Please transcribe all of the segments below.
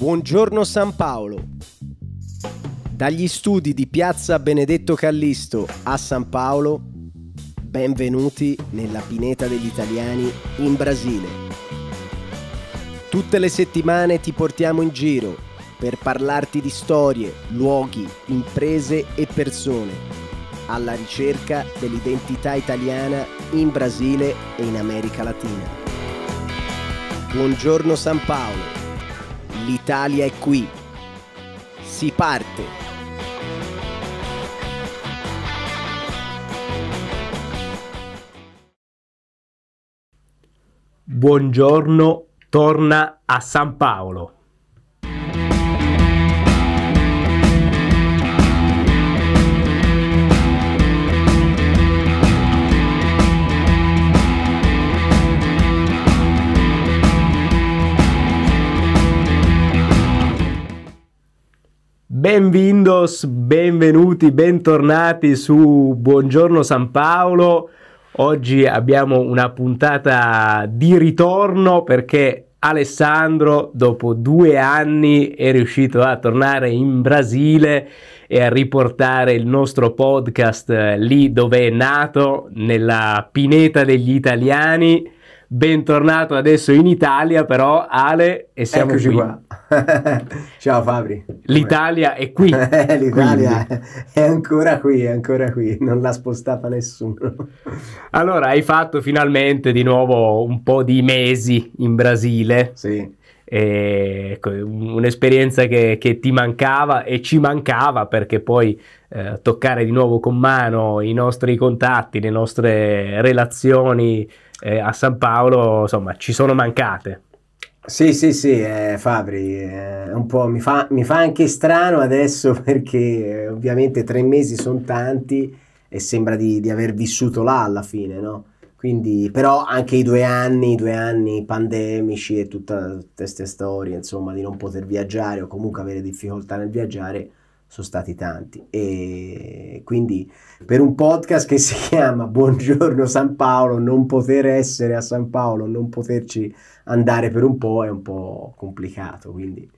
Buongiorno San Paolo. Dagli studi di Piazza Benedetto Callisto a San Paolo, benvenuti nella pineta degli italiani in Brasile. Tutte le settimane ti portiamo in giro per parlarti di storie, luoghi, imprese e persone alla ricerca dell'identità italiana in Brasile e in America Latina. Buongiorno San Paolo. L'Italia è qui. Si parte. Buongiorno, torna a San Paolo. Benvindos, benvenuti, bentornati su Buongiorno San Paolo. Oggi abbiamo una puntata di ritorno perché Alessandro, dopo due anni, è riuscito a tornare in Brasile e a riportare il nostro podcast eh, lì dove è nato, nella pineta degli italiani bentornato adesso in Italia però Ale e siamo Eccoci qui. qua. Ciao Fabri. L'Italia è qui. L'Italia quindi. è ancora qui, è ancora qui, non l'ha spostata nessuno. allora, hai fatto finalmente di nuovo un po' di mesi in Brasile. Sì. ecco, un'esperienza che, che, ti mancava e ci mancava perché poi eh, toccare di nuovo con mano i nostri contatti, le nostre relazioni eh, a San Paolo, insomma, ci sono mancate. Sì, sì, sì, eh, Fabri, eh, mi, fa, mi fa, anche strano adesso perché eh, ovviamente tre mesi sono tanti e sembra di, di aver vissuto là alla fine, no? Quindi, però anche i due anni, i due anni pandemici e tutte queste storie, insomma, di non poter viaggiare o comunque avere difficoltà nel viaggiare, sono stati tanti. E quindi per un podcast che si chiama Buongiorno San Paolo, non poter essere a San Paolo, non poterci andare per un po' è un po' complicato. Quindi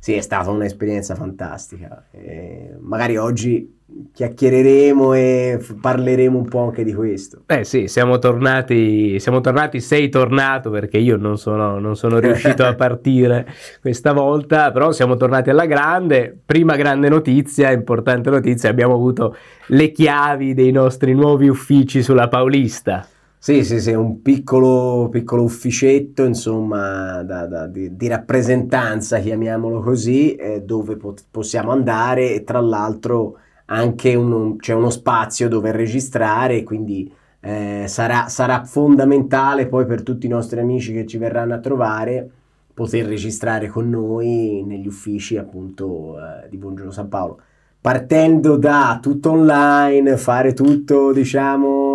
sì, è stata un'esperienza fantastica. Eh, magari oggi chiacchiereremo e parleremo un po' anche di questo. Eh sì, siamo tornati, siamo tornati sei tornato perché io non sono, non sono riuscito a partire questa volta, però siamo tornati alla grande. Prima grande notizia, importante notizia, abbiamo avuto le chiavi dei nostri nuovi uffici sulla Paulista. Sì, sì, sì, un piccolo, piccolo ufficetto, insomma, da, da, di, di, rappresentanza, chiamiamolo così, eh, dove pot- possiamo andare e tra l'altro anche uno, c'è uno spazio dove registrare, quindi eh, sarà, sarà fondamentale poi per tutti i nostri amici che ci verranno a trovare poter registrare con noi negli uffici appunto eh, di Buongiorno San Paolo. Partendo da tutto online, fare tutto diciamo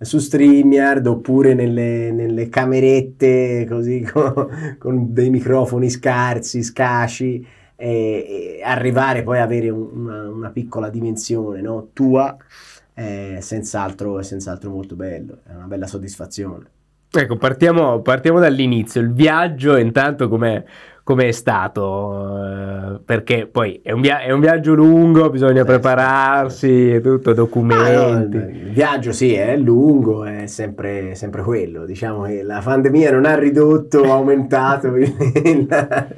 su StreamYard oppure nelle, nelle camerette così con, con, dei microfoni scarsi, scasci e, e arrivare poi a avere una, una piccola dimensione no? tua è senz'altro, è senz'altro molto bello, è una bella soddisfazione. Ecco, partiamo, partiamo dall'inizio, il viaggio intanto com'è? come è stato? Eh, perché poi è un, via- è un viaggio lungo, bisogna eh, sì, prepararsi, sì. tutto, documenti. Ah, il viaggio sì, è lungo, è sempre, sempre, quello. Diciamo che la pandemia non ha ridotto, ha aumentato il, il,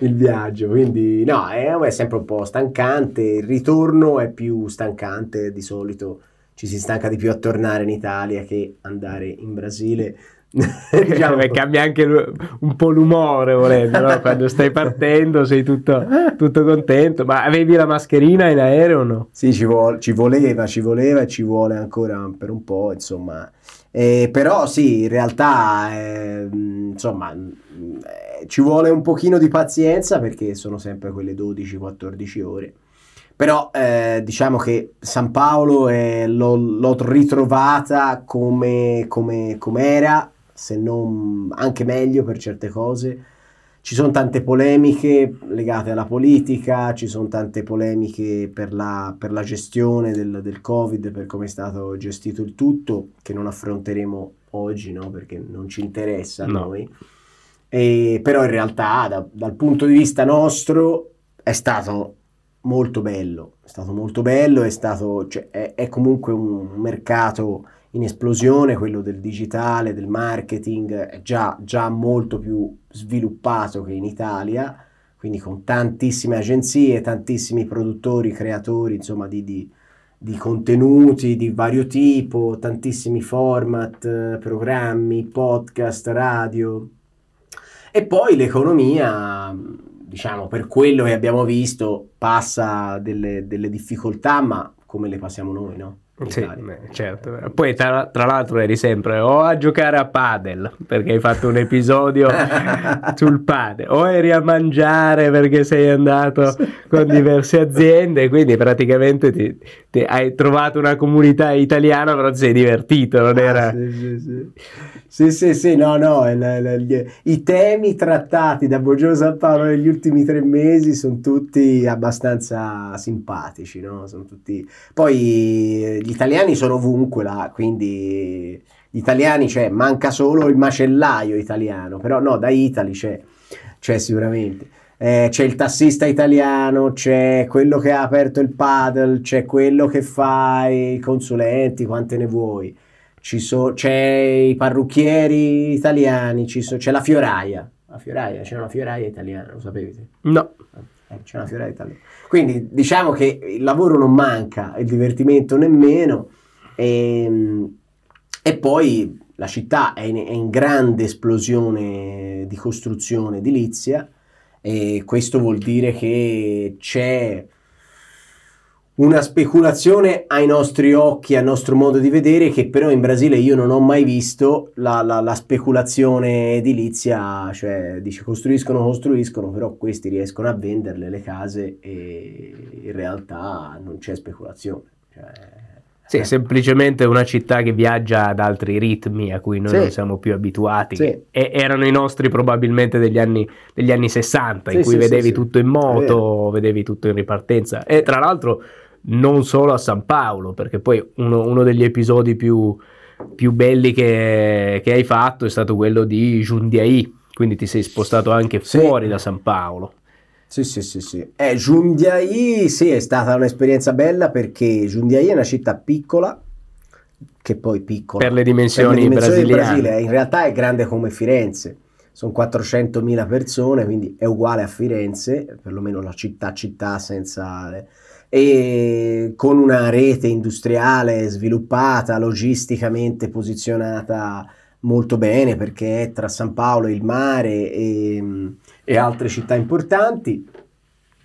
il, viaggio, quindi no, è, è sempre un po' stancante, il ritorno è più stancante di solito. Ci si stanca di più a tornare in Italia che andare in Brasile diciamo che cambia anche un po' l'umore volendo no? quando stai partendo sei tutto, tutto, contento ma avevi la mascherina in aereo o no? sì ci, vo- ci, voleva ci voleva e ci vuole ancora per un po' insomma eh, però sì in realtà eh, insomma mm, eh, ci vuole un pochino di pazienza perché sono sempre quelle 12-14 ore però eh, diciamo che San Paolo eh, l'ho, l'ho, ritrovata come, come, come era se non anche meglio per certe cose. Ci sono tante polemiche legate alla politica, ci sono tante polemiche per la, per la gestione del, del, Covid, per come è stato gestito il tutto, che non affronteremo oggi, no? perché non ci interessa a no. noi. E, però in realtà da, dal punto di vista nostro è stato molto bello, è stato molto bello, è, stato, cioè, è, è comunque un mercato in esplosione, quello del digitale, del marketing, è già, già molto più sviluppato che in Italia, quindi con tantissime agenzie, tantissimi produttori, creatori, insomma, di, di, di contenuti di vario tipo, tantissimi format, programmi, podcast, radio. E poi l'economia, diciamo, per quello che abbiamo visto, passa delle, delle difficoltà, ma come le passiamo noi, no? Sì, certo. Poi tra, tra, l'altro eri sempre o a giocare a padel perché hai fatto un episodio sul padel, o eri a mangiare perché sei andato con diverse aziende, quindi praticamente ti, ti hai trovato una comunità italiana però ti sei divertito, non ah, era... Sì sì, sì. sì, sì, sì. no, no, i temi trattati da Boggio San Paolo negli ultimi tre mesi sono tutti abbastanza simpatici, no? Sono tutti... Poi gli italiani sono ovunque là, quindi gli italiani c'è, cioè, manca solo il macellaio italiano, però no, da Italy c'è, c'è sicuramente. Eh, c'è il tassista italiano, c'è quello che ha aperto il paddle, c'è quello che fa i consulenti, quante ne vuoi. So, c'è i parrucchieri italiani, so, c'è la fioraia. La fioraia, c'è una fioraia italiana, lo sapevi? No c'è una fioretta lì. Quindi diciamo che il lavoro non manca, il divertimento nemmeno, e, ehm, e poi la città è in, è in, grande esplosione di costruzione edilizia e questo vuol dire che c'è una speculazione ai nostri occhi, al nostro modo di vedere, che però in Brasile io non ho mai visto la, la, la speculazione edilizia, cioè dice costruiscono, costruiscono, però questi riescono a venderle le case e in realtà non c'è speculazione. Cioè, sì, eh. semplicemente una città che viaggia ad altri ritmi a cui noi sì. non siamo più abituati. Sì. E erano i nostri probabilmente degli anni, degli anni 60, sì, in cui vedevi tutto in moto, vedevi tutto in ripartenza. E tra l'altro non solo a San Paolo, perché poi uno, uno degli episodi più, più belli che, che, hai fatto è stato quello di Giundiai, quindi ti sei spostato anche sì. fuori da San Paolo. Sì, sì, sì, sì. Eh, Giundiai sì, è stata un'esperienza bella perché Giundiai è una città piccola, che poi piccola. Per le dimensioni, per le dimensioni del Brasile, eh, in realtà è grande come Firenze, sono 400.000 persone, quindi è uguale a Firenze, perlomeno la città città senza... Le eh, e con una rete industriale sviluppata, logisticamente posizionata molto bene perché è tra San Paolo, il mare e, e altre città importanti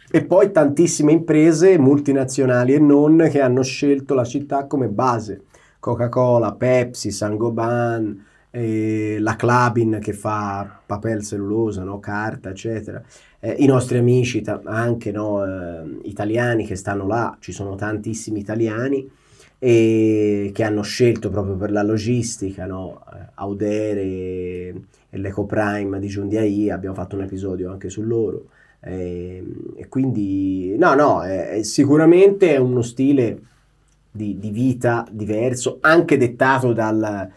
e poi tantissime imprese multinazionali e non che hanno scelto la città come base. Coca-Cola, Pepsi, Sangoban, eh, la clubin che fa papel cellulosa, no? carta, eccetera. Eh, I nostri amici anche no, eh, italiani che stanno là, ci sono tantissimi italiani e che hanno scelto proprio per la logistica, no? Eh, Audere e, l'Eco Prime di Giundiai, abbiamo fatto un episodio anche su loro. E, ehm, e quindi, no, no, è, è sicuramente è uno stile di, di, vita diverso, anche dettato dal,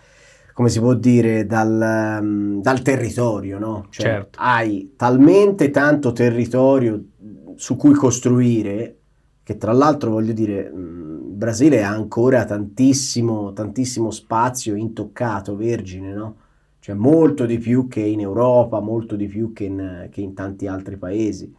come si può dire, dal, ehm, dal territorio, no? Cioè, certo. hai talmente tanto territorio su cui costruire, che tra l'altro voglio dire, il mm, Brasile ha ancora tantissimo, tantissimo spazio intoccato, vergine, no? Cioè molto di più che in Europa, molto di più che in, che in tanti altri paesi.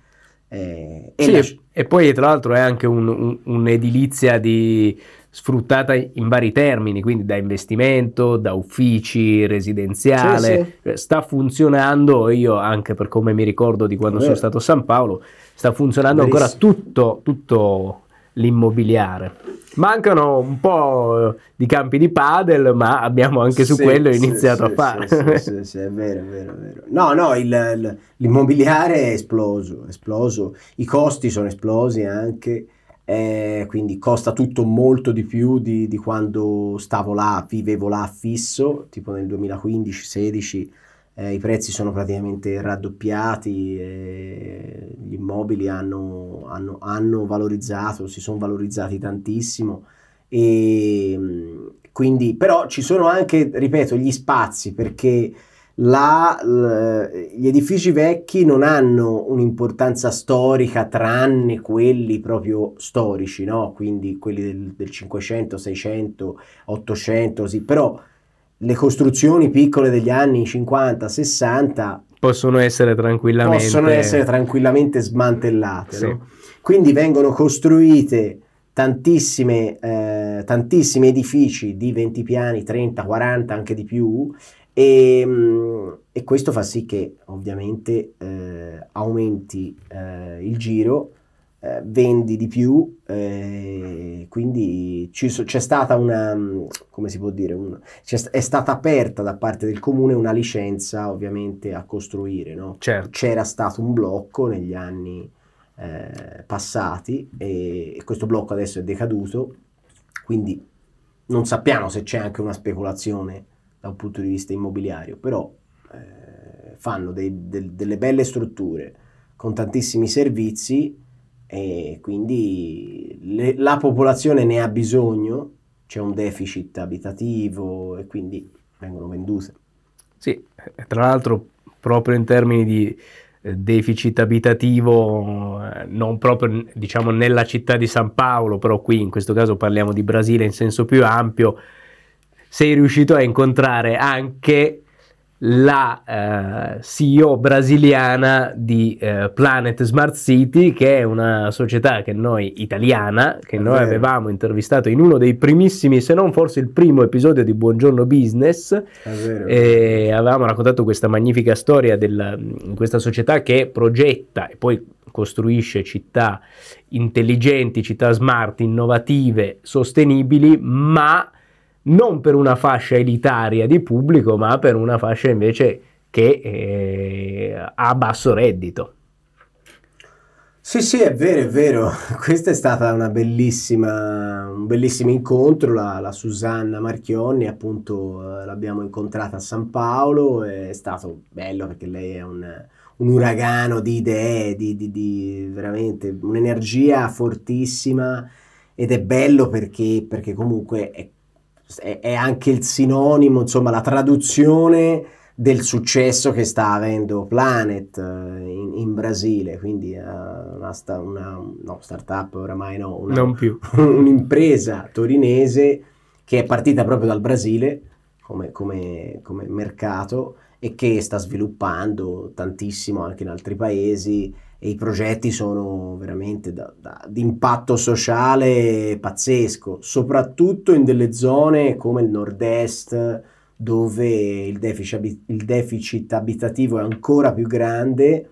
Eh, sì, e, la... e, poi tra l'altro è anche un, un, un'edilizia di sfruttata in vari termini, quindi da investimento, da uffici, residenziale, sì, sì. Eh, sta funzionando, io anche per come mi ricordo di quando sono stato a San Paolo, sta funzionando Verissimo. ancora tutto, tutto l'immobiliare. Mancano un po' eh, di campi di padel, ma abbiamo anche su sì, quello iniziato a fare. Sì, sì, è vero, è vero, è vero. No, no, il, l'immobiliare è esploso, è esploso, i costi sono esplosi anche eh, quindi costa tutto molto di più di, di, quando stavo là, vivevo là fisso, tipo nel 2015-16 eh, i prezzi sono praticamente raddoppiati, eh, gli immobili hanno, hanno, hanno, valorizzato, si sono valorizzati tantissimo e ehm, quindi però ci sono anche, ripeto, gli spazi perché la, l, gli edifici vecchi non hanno un'importanza storica tranne quelli proprio storici, no? quindi quelli del, del 500, 600, 800, sì. però le costruzioni piccole degli anni 50, 60 possono essere tranquillamente, possono essere tranquillamente smantellate. Sì. No? Quindi vengono costruite tantissime, eh, tantissimi edifici di 20 piani, 30, 40, anche di più, e, ehm, e, questo fa sì che ovviamente eh, aumenti eh, il giro, eh, vendi di più, eh, quindi so, c'è stata una, come si può dire, una, è stata aperta da parte del comune una licenza ovviamente a costruire, no? certo. c'era stato un blocco negli anni eh, passati e, e questo blocco adesso è decaduto, quindi non sappiamo se c'è anche una speculazione da un punto di vista immobiliario, però eh, fanno dei, del, delle belle strutture con tantissimi servizi e quindi le, la popolazione ne ha bisogno, c'è un deficit abitativo e quindi vengono vendute. Sì, eh, tra l'altro proprio in termini di eh, deficit abitativo eh, non proprio diciamo nella città di San Paolo, però qui in questo caso parliamo di Brasile in senso più ampio, sei riuscito a incontrare anche la eh, CEO brasiliana di eh, Planet Smart City, che è una società che noi italiana, che è noi vero. avevamo intervistato in uno dei primissimi, se non forse il primo episodio di Buongiorno Business, e avevamo raccontato questa magnifica storia di mm, questa società che progetta e poi costruisce città intelligenti, città smart, innovative, sostenibili, ma non per una fascia elitaria di pubblico, ma per una fascia invece che eh, ha basso reddito. Sì, sì, è vero, è vero. Questa è stata una bellissima, un bellissimo incontro. La, la Susanna Marchionni, appunto, eh, l'abbiamo incontrata a San Paolo. È stato bello perché lei è un, un uragano di idee, di, di, di veramente un'energia fortissima. Ed è bello perché, perché comunque è è, anche il sinonimo, insomma, la traduzione del successo che sta avendo Planet eh, in, in Brasile, quindi eh, una, sta, una no, startup oramai no, una, non più. un'impresa torinese che è partita proprio dal Brasile come, come, come mercato e che sta sviluppando tantissimo anche in altri paesi e i progetti sono veramente di impatto sociale pazzesco, soprattutto in delle zone come il nord-est dove il deficit, il deficit abitativo è ancora più grande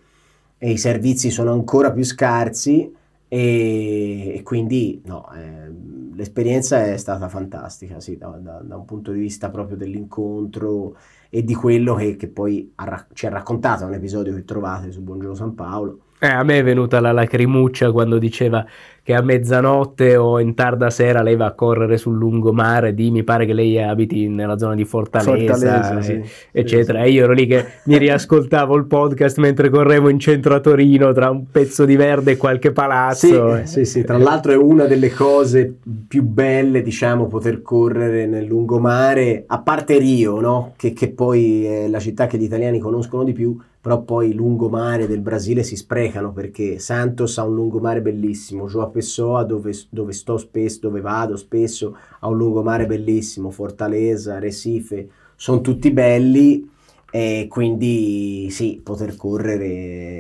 e i servizi sono ancora più scarsi e, e quindi no, eh, l'esperienza è stata fantastica, sì, da, da, da, un punto di vista proprio dell'incontro e di quello che, che poi ha ci ha raccontato, un episodio che trovate su Buongiorno San Paolo. Eh, a me è venuta la lacrimuccia quando diceva che a mezzanotte o in tarda sera lei va a correre sul lungomare di mi pare che lei abiti nella zona di Fortaleza, Fortaleza e, eh, sì, eccetera. Sì, sì. E io ero lì che mi riascoltavo il podcast mentre correvo in centro a Torino tra un pezzo di verde e qualche palazzo. Eh. Sì, sì, tra l'altro è una delle cose più belle, diciamo, poter correre nel lungomare, a parte Rio, no? che, che poi è la città che gli italiani conoscono di più, però poi i lungomare del Brasile si sprecano perché Santos ha un lungomare bellissimo, Joao Pessoa dove, dove sto spesso, dove vado spesso, ha un lungomare bellissimo, Fortaleza, Recife, sono tutti belli e quindi sì, poter correre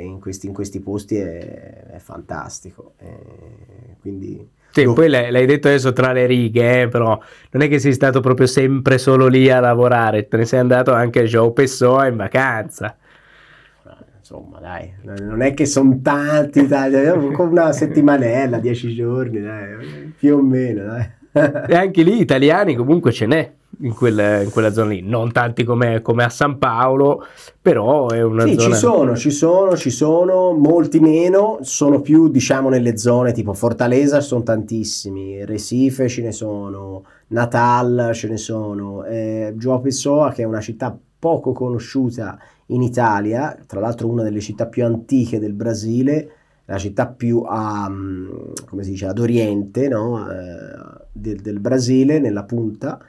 in questi, in questi posti è, è fantastico. E eh, quindi... Sì, oh. poi l'hai, l'hai, detto adesso tra le righe, eh, però non è che sei stato proprio sempre solo lì a lavorare, te ne sei andato anche a Joe Pessoa in vacanza insomma, dai, non è che sono tanti, dai, una settimanella, dieci giorni, dai, più o meno, dai. E anche lì italiani comunque ce n'è. In quella, in quella, zona lì, non tanti come, come, a San Paolo, però è una sì, zona... ci sono, ci sono, ci sono, molti meno, sono più diciamo nelle zone tipo Fortaleza sono tantissimi, Recife ce ne sono, Natal ce ne sono, eh, Pessoa che è una città poco conosciuta in Italia, tra l'altro una delle città più antiche del Brasile, la città più a, mm, come si dice, ad oriente no? eh, del, del, Brasile, nella punta,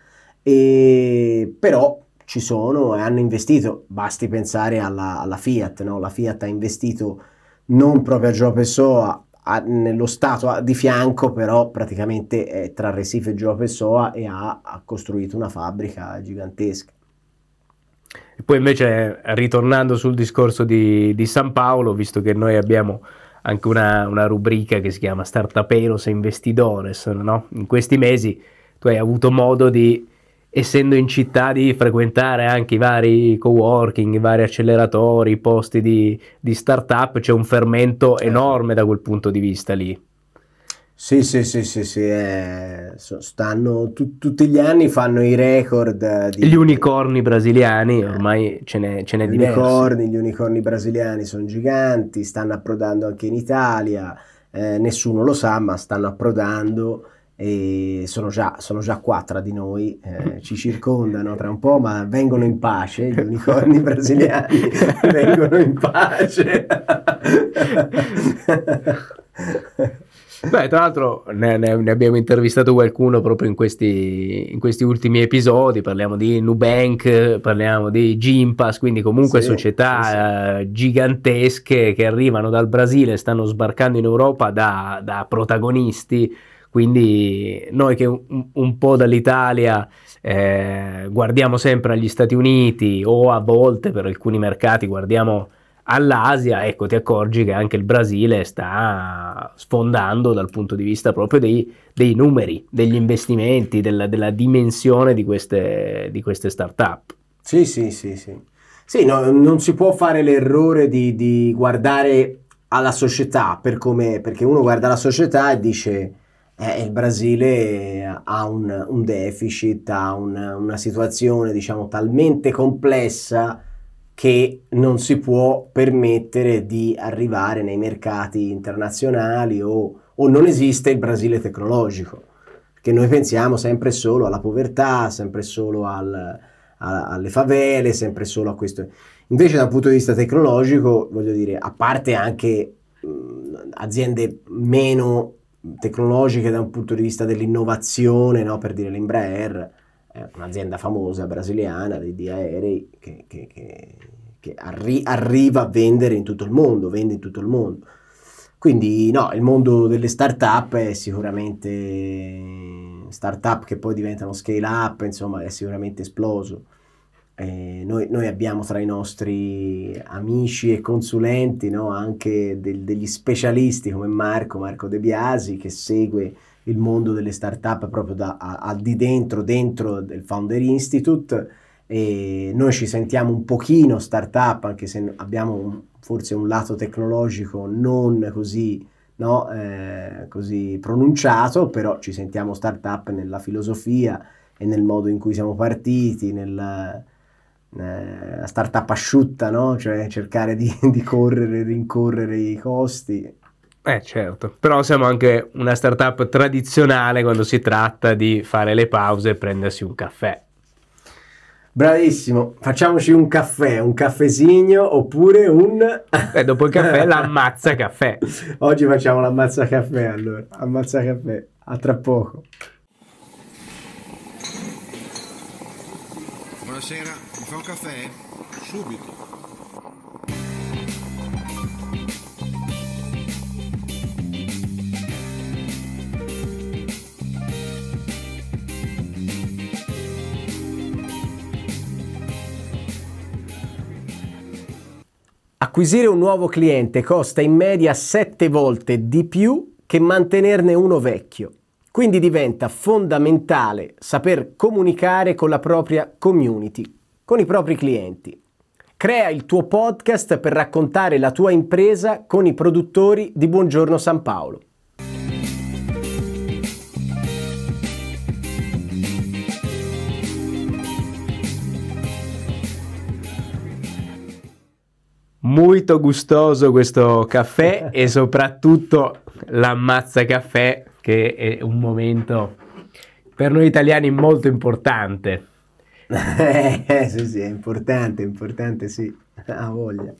e, però ci sono e hanno investito, basti pensare alla, alla Fiat, no? la Fiat ha investito non proprio a Gioa Pessoa, a, nello stato a, di fianco, però praticamente è tra Recife e Gioa Pessoa e ha, ha costruito una fabbrica gigantesca. E poi invece ritornando sul discorso di, di, San Paolo, visto che noi abbiamo anche una, una rubrica che si chiama Startuperos e Investidores, no? in questi mesi tu hai avuto modo di, essendo in città, di frequentare anche i vari co-working, i vari acceleratori, i posti di, di startup, c'è un fermento certo. enorme da quel punto di vista lì. Sì, sì, sì, sì, sì eh, stanno tu, tutti gli anni fanno i record. Eh, di... Gli unicorni brasiliani, ormai ce n'è, di n'è gli unicorni, gli unicorni brasiliani sono giganti, stanno approdando anche in Italia, eh, nessuno lo sa, ma stanno approdando e sono già, sono già qua tra di noi, eh, ci circondano tra un po', ma vengono in pace, gli unicorni brasiliani vengono in pace. Beh, tra l'altro ne, ne, abbiamo intervistato qualcuno proprio in questi, in questi, ultimi episodi, parliamo di Nubank, parliamo di Gimpass, quindi comunque sì, società sì, sì. Eh, gigantesche che arrivano dal Brasile, e stanno sbarcando in Europa da, da protagonisti, quindi noi che un, un po' dall'Italia... Eh, guardiamo sempre agli Stati Uniti o a volte per alcuni mercati guardiamo all'Asia, ecco, ti accorgi che anche il Brasile sta sfondando dal punto di vista proprio dei, dei numeri, degli investimenti, della, della dimensione di queste, di queste start-up. Sì, sì, sì, sì. Sì, no, non si può fare l'errore di, di guardare alla società per come, perché uno guarda la società e dice eh, il Brasile ha un, un deficit, ha un, una situazione diciamo talmente complessa che non si può permettere di arrivare nei mercati internazionali o, o non esiste il Brasile tecnologico, perché noi pensiamo sempre solo alla povertà, sempre solo al, a, alle favele, sempre solo a questo. Invece dal punto di vista tecnologico, voglio dire, a parte anche mh, aziende meno tecnologiche da un punto di vista dell'innovazione, no? per dire l'Embraer, eh, un'azienda famosa brasiliana di, di aerei che, che, che, che arri- arriva a vendere in tutto il mondo, vende in tutto il mondo. Quindi no, il mondo delle start-up è sicuramente start-up che poi diventano scale-up, insomma è sicuramente esploso. Eh, noi, noi, abbiamo tra i nostri amici e consulenti no, anche del, degli specialisti come Marco, Marco De Biasi, che segue il mondo delle startup proprio da, a, a di dentro, dentro del Founder Institute. E noi ci sentiamo un pochino startup, anche se abbiamo un, forse un lato tecnologico non così, no, eh, così pronunciato, però ci sentiamo startup nella filosofia e nel modo in cui siamo partiti, nella eh, startup asciutta, no? cioè cercare di, di correre, rincorrere i costi. Eh certo, però siamo anche una startup tradizionale quando si tratta di fare le pause e prendersi un caffè. Bravissimo, facciamoci un caffè, un caffesigno oppure un... Eh, dopo il caffè l'ammazza caffè. Oggi facciamo l'ammazza caffè allora, ammazza caffè, a tra poco. Buonasera, mi fa un caffè? Subito. Acquisire un nuovo cliente costa in media 7 volte di più che mantenerne uno vecchio. Quindi diventa fondamentale saper comunicare con la propria community, con i propri clienti. Crea il tuo podcast per raccontare la tua impresa con i produttori di Buongiorno San Paolo. molto gustoso questo caffè e soprattutto l'ammazza caffè che è un momento per noi italiani molto importante. Eh, sì, sì, è importante, importante, sì, ha voglia.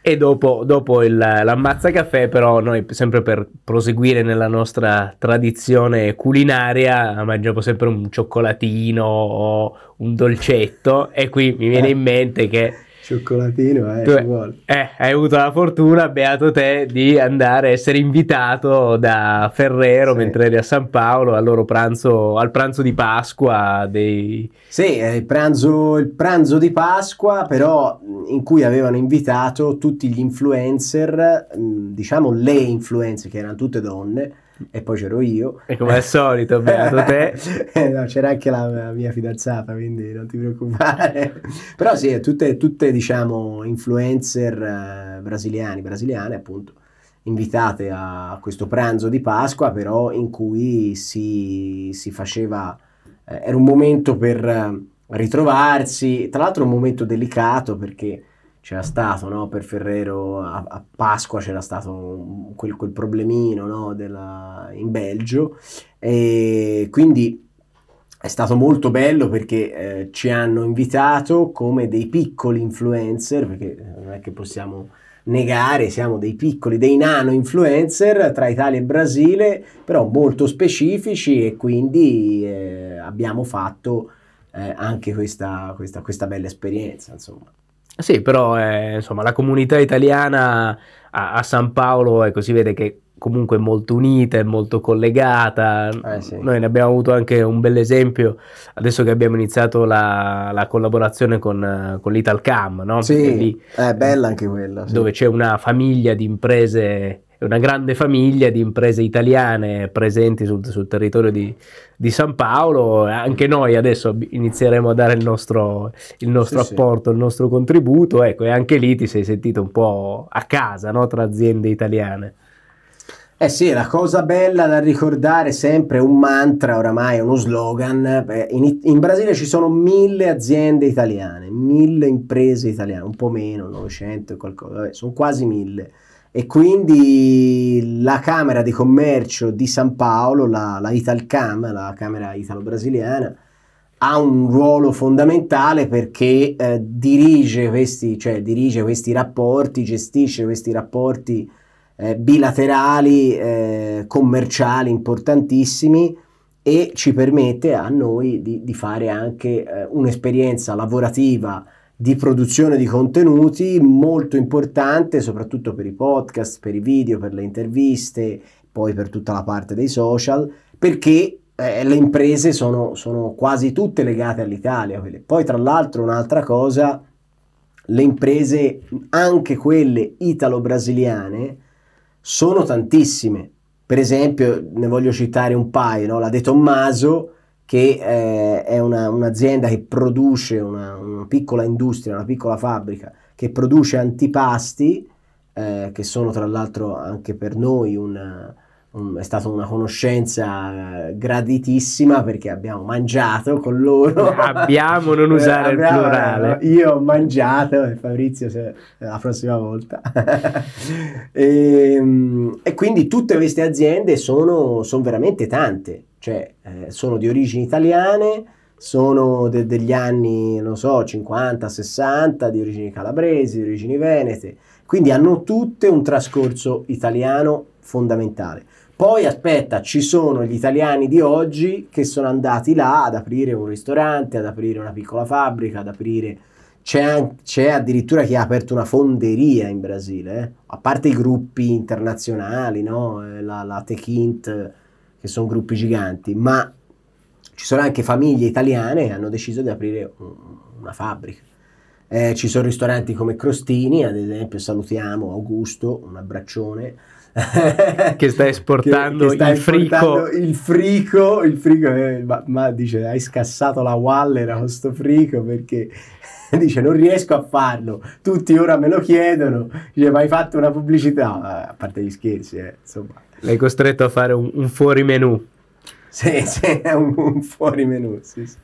E dopo, dopo il, l'ammazza caffè, però, noi sempre per proseguire nella nostra tradizione culinaria, mangiamo sempre un cioccolatino o un dolcetto. E qui mi viene in mente che Cioccolatino, eh, tu, eh, hai avuto la fortuna, beato te, di andare a essere invitato da Ferrero sì. mentre eri a San Paolo al pranzo, al pranzo di Pasqua dei... Sì, il pranzo, il pranzo di Pasqua però in cui avevano invitato tutti gli influencer, diciamo le influencer che erano tutte donne, e poi c'ero io. E come al solito, beato te. Eh, no, c'era anche la, mia fidanzata, quindi non ti preoccupare. Però sì, tutte, tutte diciamo influencer eh, brasiliani, brasiliane appunto, invitate a questo pranzo di Pasqua, però in cui si, si faceva... Eh, era un momento per eh, ritrovarsi, tra l'altro un momento delicato perché c'era stato no? per Ferrero a, a Pasqua c'era stato quel, quel problemino no? Della, in Belgio e quindi è stato molto bello perché eh, ci hanno invitato come dei piccoli influencer perché eh, non è che possiamo negare, siamo dei piccoli, dei nano influencer tra Italia e Brasile, però molto specifici e quindi eh, abbiamo fatto eh, anche questa, questa, questa bella esperienza, insomma. Sì, però eh, insomma, la comunità italiana a, a San Paolo ecco, si vede che comunque è molto unita, è molto collegata. Eh sì. Noi ne abbiamo avuto anche un bel esempio adesso che abbiamo iniziato la, la collaborazione con, con l'Italcam, no? Sì, lì, è eh, bella anche quella. Sì. Dove c'è una famiglia di imprese è una grande famiglia di imprese italiane presenti sul, sul territorio di, di, San Paolo. Anche noi adesso inizieremo a dare il nostro, il nostro sì, apporto, sì. il nostro contributo. Ecco, e anche lì ti sei sentito un po' a casa no? tra aziende italiane. Eh sì, la cosa bella da ricordare sempre, un mantra oramai, uno slogan. Eh, in, in, Brasile ci sono mille aziende italiane, mille imprese italiane, un po' meno, 900 e qualcosa, vabbè, sono quasi mille e quindi la Camera di Commercio di San Paolo, la, la Italcam, la Camera italo-brasiliana, ha un ruolo fondamentale perché eh, dirige, questi, cioè, dirige, questi, rapporti, gestisce questi rapporti eh, bilaterali, eh, commerciali importantissimi e ci permette a noi di, di fare anche eh, un'esperienza lavorativa di produzione di contenuti molto importante soprattutto per i podcast, per i video, per le interviste, poi per tutta la parte dei social, perché eh, le imprese sono, sono, quasi tutte legate all'Italia. Poi tra l'altro un'altra cosa, le imprese anche quelle italo-brasiliane sono tantissime. Per esempio, ne voglio citare un paio, no? la De Tommaso, che eh, è una, un'azienda che produce una, una, piccola industria, una piccola fabbrica che produce antipasti, eh, che sono tra l'altro anche per noi una, un, è stata una conoscenza eh, graditissima perché abbiamo mangiato con loro. Eh, abbiamo, non eh, usare il plurale. Io ho mangiato e Fabrizio se, la prossima volta. e, ehm, e, quindi tutte queste aziende sono, sono veramente tante cioè eh, sono di origini italiane, sono de degli anni, non so, 50, 60, di origini calabresi, di origini venete, quindi hanno tutte un trascorso italiano fondamentale. Poi aspetta, ci sono gli italiani di oggi che sono andati là ad aprire un ristorante, ad aprire una piccola fabbrica, ad aprire... C'è, addirittura chi ha aperto una fonderia in Brasile, eh? a parte i gruppi internazionali, no? Eh, la, la Techint, che sono gruppi giganti, ma ci sono anche famiglie italiane che hanno deciso di aprire un, una fabbrica. Eh, ci sono ristoranti come Crostini, ad esempio, salutiamo Augusto, un abbraccione. che sta esportando, che, che sta il, esportando frico. il frico. Il frico, eh, ma, ma, dice hai scassato la Waller a questo frico perché dice non riesco a farlo, tutti ora me lo chiedono, dice ma hai fatto una pubblicità, ah, a parte gli scherzi, eh, insomma. L'hai costretto a fare un, un fuori menu. Sì, sì, è un, un fuori menu. sì, sì.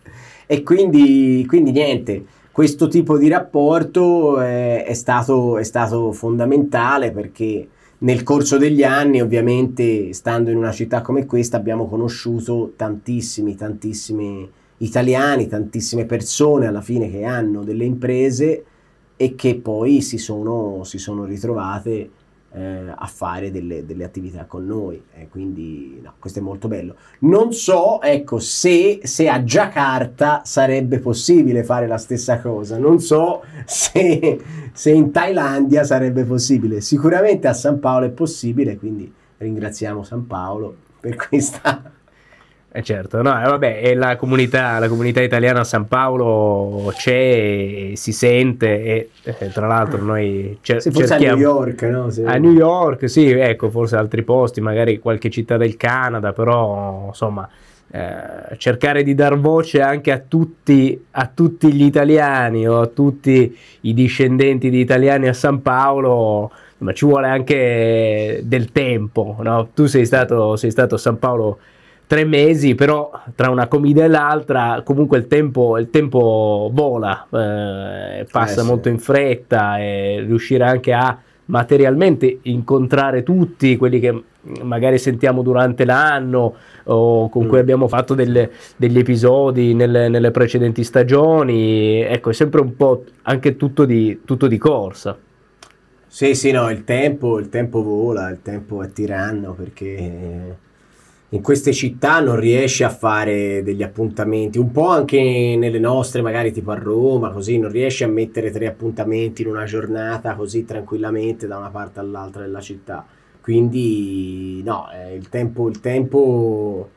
E quindi, quindi niente, questo tipo di rapporto è, è, stato, è stato fondamentale perché nel corso degli anni, ovviamente, stando in una città come questa, abbiamo conosciuto tantissimi, tantissimi italiani, tantissime persone alla fine che hanno delle imprese e che poi si sono, si sono ritrovate eh, a fare delle, delle, attività con noi. Eh, quindi no, questo è molto bello. Non so, ecco, se, se, a Giacarta sarebbe possibile fare la stessa cosa. Non so se, se in Thailandia sarebbe possibile. Sicuramente a San Paolo è possibile, quindi ringraziamo San Paolo per questa eh certo, no, eh, vabbè, la comunità, la comunità, italiana a San Paolo c'è, si sente e eh, tra l'altro noi cer- sì, cerchiamo... a New York, no? Sì. A New York, sì, ecco, forse altri posti, magari qualche città del Canada, però insomma... Eh, cercare di dar voce anche a tutti, a tutti, gli italiani o a tutti i discendenti di italiani a San Paolo, ma ci vuole anche del tempo. No? Tu sei stato, sei stato a San Paolo tre mesi, però tra una comida e l'altra comunque il tempo, il tempo vola, eh, eh passa eh sì. molto in fretta e riuscire anche a materialmente incontrare tutti quelli che magari sentiamo durante l'anno o con mm. cui abbiamo fatto delle, degli episodi nelle, nelle, precedenti stagioni, ecco è sempre un po' anche tutto di, tutto di corsa. Sì, sì, no, il tempo, il tempo vola, il tempo è tiranno perché in queste città non riesce a fare degli appuntamenti, un po' anche nelle nostre, magari tipo a Roma, così non riesce a mettere tre appuntamenti in una giornata così tranquillamente da una parte all'altra della città. Quindi no, eh, il, tempo, il tempo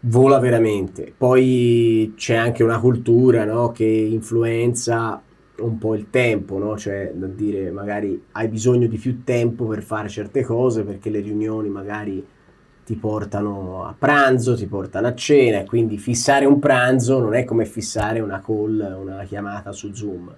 vola veramente. Poi c'è anche una cultura no, che influenza un po' il tempo, no? cioè da dire magari hai bisogno di più tempo per fare certe cose perché le riunioni magari ti portano a pranzo, ti portano a cena, quindi fissare un pranzo non è come fissare una call, una chiamata su Zoom.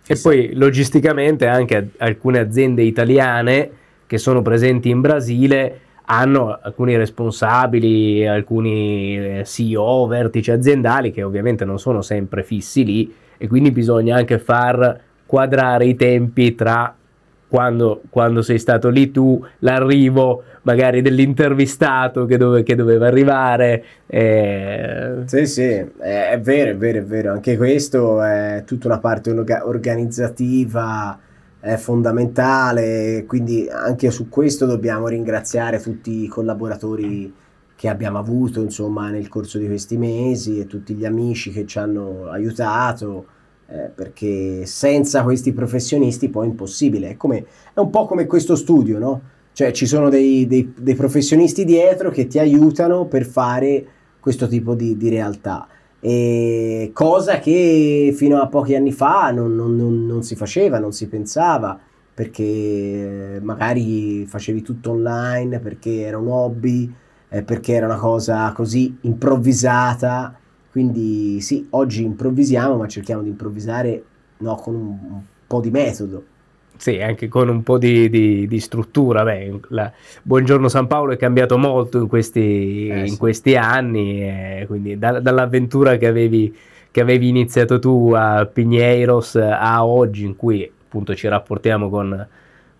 Fissare. E poi logisticamente anche alcune aziende italiane che sono presenti in Brasile hanno alcuni responsabili, alcuni eh, CEO, vertici aziendali che ovviamente non sono sempre fissi lì e quindi bisogna anche far quadrare i tempi tra quando, quando, sei stato lì tu, l'arrivo magari dell'intervistato che, dove, che doveva arrivare. Eh... Sì, sì, è, è, vero, è vero, è vero. Anche questo è tutta una parte organizzativa è fondamentale, quindi anche su questo dobbiamo ringraziare tutti i collaboratori che abbiamo avuto insomma nel corso di questi mesi e tutti gli amici che ci hanno aiutato eh, perché senza questi professionisti poi è impossibile. È, come, è un po' come questo studio, no? Cioè ci sono dei, dei, dei professionisti dietro che ti aiutano per fare questo tipo di, di realtà. E cosa che fino a pochi anni fa non, non, non, non, si faceva, non si pensava, perché eh, magari facevi tutto online, perché era un hobby, eh, perché era una cosa così improvvisata quindi sì, oggi improvvisiamo, ma cerchiamo di improvvisare no, con un, un po' di metodo. Sì, anche con un po' di, di, di struttura. Beh, la... Buongiorno San Paolo è cambiato molto in questi, eh, in sì. questi anni, eh, quindi da, dall'avventura che avevi, che avevi, iniziato tu a Pigneiros a oggi, in cui appunto ci rapportiamo con,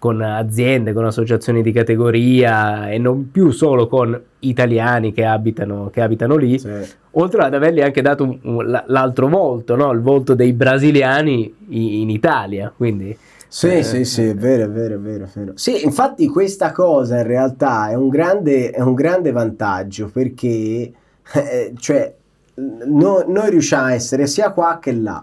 con aziende, con associazioni di categoria e non più solo con italiani che abitano, che abitano lì, sì. oltre ad avergli anche dato un, un, l'altro volto, no? il volto dei brasiliani in, in Italia. Quindi, sì, eh, sì, sì, è vero, è vero, è vero, è vero. Sì, infatti questa cosa in realtà è un grande, è un grande vantaggio perché eh, cioè, no, noi riusciamo a essere sia qua che là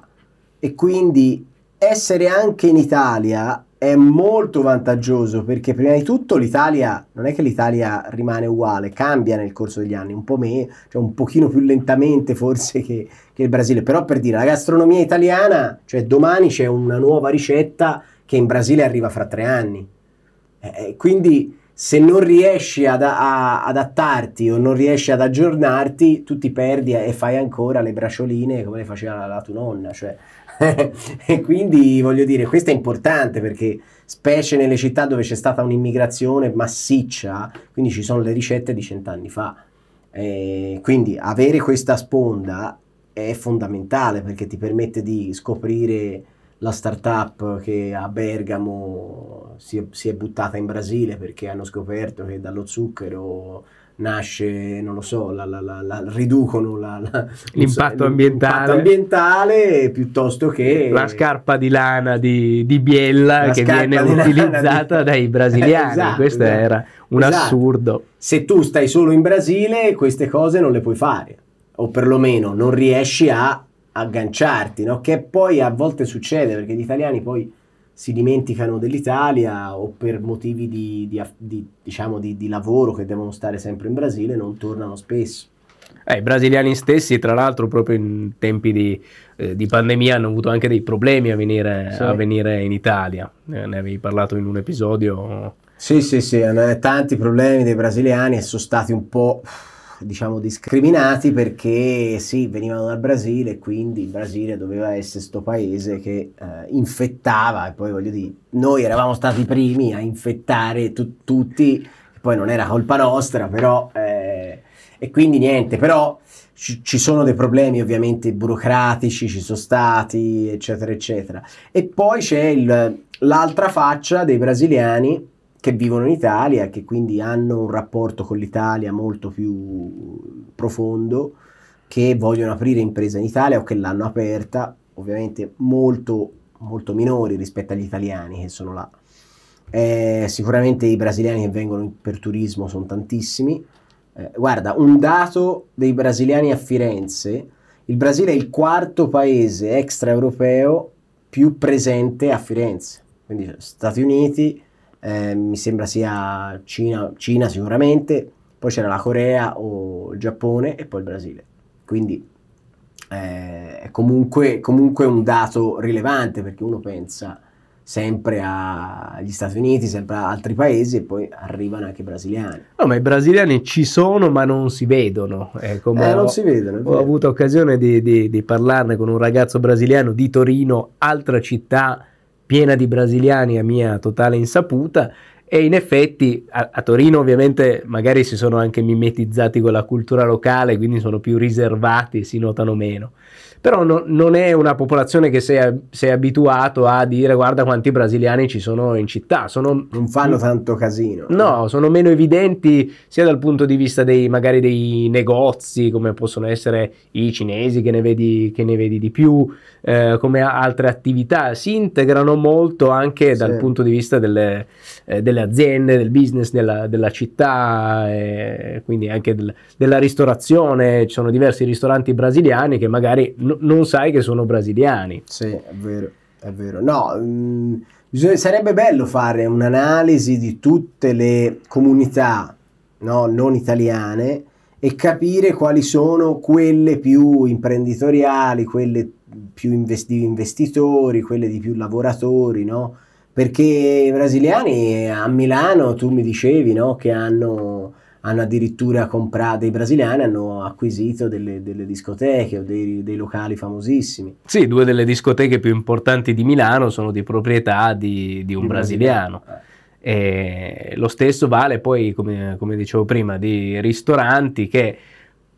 e quindi essere anche in Italia è molto vantaggioso perché prima di tutto l'Italia non è che l'Italia rimane uguale, cambia nel corso degli anni, un po' meno, cioè un pochino più lentamente forse che, che il Brasile, però per dire la gastronomia italiana, cioè domani c'è una nuova ricetta che in Brasile arriva fra tre anni, eh, eh quindi se non riesci ad a, adattarti o non riesci ad aggiornarti, tu ti perdi e fai ancora le bracioline come le faceva la, la tua nonna, cioè e quindi voglio dire, questo è importante perché specie nelle città dove c'è stata un'immigrazione massiccia, quindi ci sono le ricette di cent'anni fa. E quindi avere questa sponda è fondamentale perché ti permette di scoprire la startup che a Bergamo si è, si è buttata in Brasile perché hanno scoperto che dallo zucchero nasce, non lo so, la, la, la, riducono l'impatto, so, ambientale. ambientale. piuttosto che... La scarpa di lana di, di Biella che viene utilizzata di... dai brasiliani, eh, esatto, questo esatto. era un esatto. assurdo. Se tu stai solo in Brasile queste cose non le puoi fare, o perlomeno non riesci a agganciarti, no? che poi a volte succede perché gli italiani poi si dimenticano dell'Italia o per motivi di, di, di, diciamo di, lavoro che devono stare sempre in Brasile non tornano spesso. Eh, I brasiliani stessi, tra l'altro, proprio in tempi eh, di, pandemia hanno avuto anche dei problemi a venire, sì. a venire in Italia. Eh, ne avevi parlato in un episodio. Sì, sì, sì, hanno tanti problemi dei brasiliani e sono stati un po' diciamo, discriminati perché sì, venivano dal Brasile e quindi il Brasile doveva essere questo paese che eh, infettava e poi voglio dire, noi eravamo stati i primi a infettare tu- tutti, poi non era colpa nostra, però... Eh, e quindi niente, però ci, sono dei problemi ovviamente burocratici, ci sono stati, eccetera, eccetera. E poi c'è il, l'altra faccia dei brasiliani che vivono in Italia e che quindi hanno un rapporto con l'Italia molto più profondo, che vogliono aprire impresa in Italia o che l'hanno aperta, ovviamente molto, molto minori rispetto agli italiani che sono là. Eh, sicuramente i brasiliani che vengono per turismo sono tantissimi. Eh, guarda, un dato dei brasiliani a Firenze, il Brasile è il quarto paese extraeuropeo più presente a Firenze, quindi Stati Uniti, eh, mi sembra sia Cina, Cina sicuramente, poi c'era la Corea o il Giappone e poi il Brasile. Quindi eh, è comunque, comunque un dato rilevante perché uno pensa sempre agli Stati Uniti, sempre a altri paesi e poi arrivano anche i brasiliani. No, ma i brasiliani ci sono ma non si vedono. Eh, eh, non ho, si vedono. Ho avuto occasione di, di, di parlarne con un ragazzo brasiliano di Torino, altra città piena di brasiliani a mia totale insaputa e in effetti a, a, Torino ovviamente magari si sono anche mimetizzati con la cultura locale, quindi sono più riservati e si notano meno però no, non è una popolazione che sei, sei, abituato a dire guarda quanti brasiliani ci sono in città. Sono, non fanno tanto casino. No, sono meno evidenti sia dal punto di vista dei, magari dei negozi, come possono essere i cinesi che ne vedi, che ne vedi di più, eh, come altre attività. Si integrano molto anche sì. dal punto di vista delle, eh, delle aziende, del business della, della città, eh, quindi anche del, della ristorazione. Ci sono diversi ristoranti brasiliani che magari non sai che sono brasiliani. Sì, è vero, è vero. No, mh, mm, bisogna, sarebbe bello fare un'analisi di tutte le comunità no, non italiane e capire quali sono quelle più imprenditoriali, quelle più di investitori, quelle di più lavoratori, no? Perché i brasiliani a Milano, tu mi dicevi, no, che hanno hanno addirittura comprato, dei brasiliani hanno acquisito delle, delle discoteche o dei, dei, locali famosissimi. Sì, due delle discoteche più importanti di Milano sono di proprietà di, di un di brasiliano. brasiliano. Eh, lo stesso vale poi, come, come dicevo prima, di ristoranti che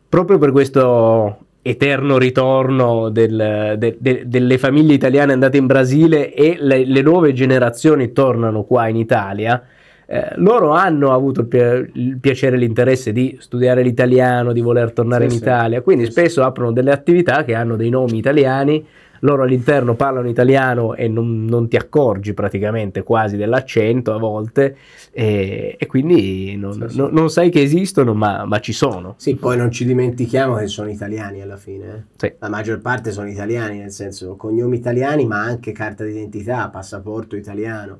proprio per questo eterno ritorno del, de, de, delle famiglie italiane andate in Brasile e le, le nuove generazioni tornano qua in Italia, eh, loro hanno avuto il, piacere e l'interesse di studiare l'italiano, di voler tornare sì, in sì. Italia, quindi sì, spesso aprono delle attività che hanno dei nomi italiani, loro all'interno parlano italiano e non, non ti accorgi praticamente quasi dell'accento a volte e, e quindi non, non, non, sai che esistono ma, ma, ci sono. Sì, poi non ci dimentichiamo che sono italiani alla fine, eh? la maggior parte sono italiani, nel senso cognomi italiani ma anche carta d'identità, passaporto italiano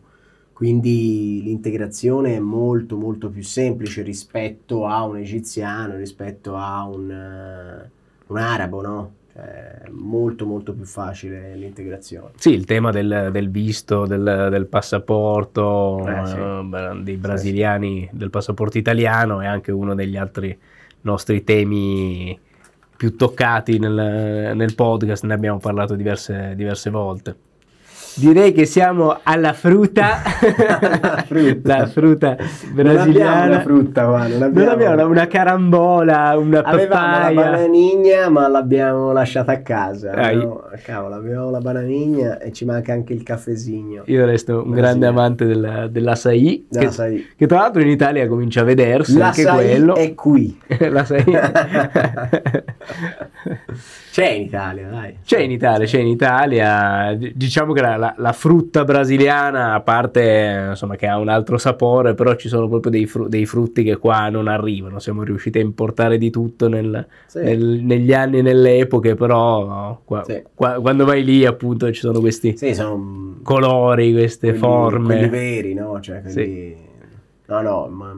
quindi l'integrazione è molto molto più semplice rispetto a un egiziano, rispetto a un, eh, un arabo, no? Cioè, molto molto più facile l'integrazione. Sì, il tema del, del visto, del, del passaporto eh, sì. Eh, dei brasiliani, sì, sì. del passaporto italiano è anche uno degli altri nostri temi più toccati nel, nel podcast, ne abbiamo parlato diverse, diverse volte direi che siamo alla frutta, la frutta, la frutta brasiliana. Non abbiamo frutta, ma non abbiamo, non abbiamo una, una carambola, una papaya. Avevamo la bananigna, ma l'abbiamo lasciata a casa. no? Cavolo, abbiamo la bananigna e ci manca anche il caffesigno. Io resto un grande amante della, dell'açaí, dell'açaí. Che, che, tra l'altro in Italia comincia a vedersi l'Açaí anche quello. è qui. l'Açaí C'è in Italia, dai. C'è in Italia, c'è in Italia. Diciamo che la la, la, frutta brasiliana, a parte insomma, che ha un altro sapore, però ci sono proprio dei, fru- dei, frutti che qua non arrivano. Siamo riusciti a importare di tutto nel, sì. nel, negli anni e nelle epoche, però no, qua, sì. qua, quando vai lì appunto ci sono questi sì, sono colori, queste quelli, forme. Quelli veri, no? Cioè, quelli... No, no, ma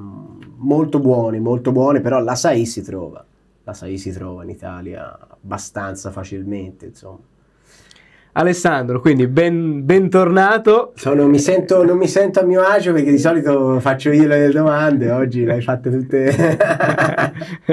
molto buoni, molto buoni, però l'açaí si trova. L'açaí si trova in Italia abbastanza facilmente, insomma. Alessandro, quindi ben, bentornato. Sono, mi sento, non mi sento a mio agio perché di solito faccio io le domande, oggi le hai fatte tutte.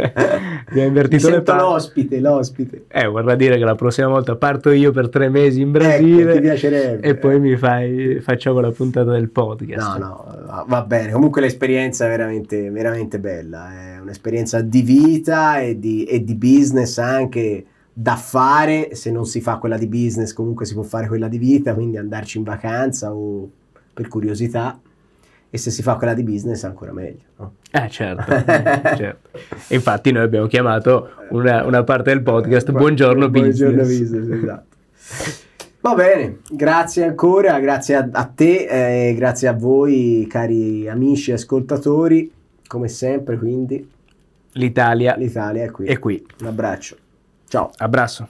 mi ha invertito mi le palle. l'ospite, l'ospite. Eh, vorrà dire che la prossima volta parto io per tre mesi in ecco, Brasile. Ecco, piacerebbe. E poi eh. mi fai, facciamo la puntata del podcast. No, no, va bene. Comunque l'esperienza è veramente, veramente bella. È un'esperienza di vita e di, e di business anche da fare, se non si fa quella di business comunque si può fare quella di vita, quindi andarci in vacanza o per curiosità e se si fa quella di business ancora meglio. No? Eh certo, certo. Infatti noi abbiamo chiamato una, una parte del podcast eh, Buongiorno, Buongiorno Business. business esatto. Va bene, grazie ancora, grazie a, a te, eh, grazie a voi cari amici e ascoltatori, come sempre quindi. L'Italia. L'Italia è qui. È qui. Un abbraccio. Ciao. Abbraccio.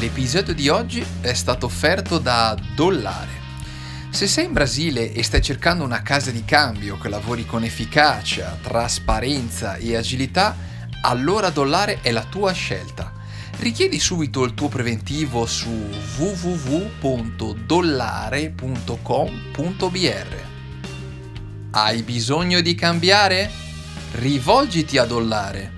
L'episodio di oggi è stato offerto da Dollare. Se sei in Brasile e stai cercando una casa di cambio che lavori con efficacia, trasparenza e agilità, allora Dollare è la tua scelta. Richiedi subito il tuo preventivo su www.dollare.com.br. Hai bisogno di cambiare? Rivolgiti a Dollare.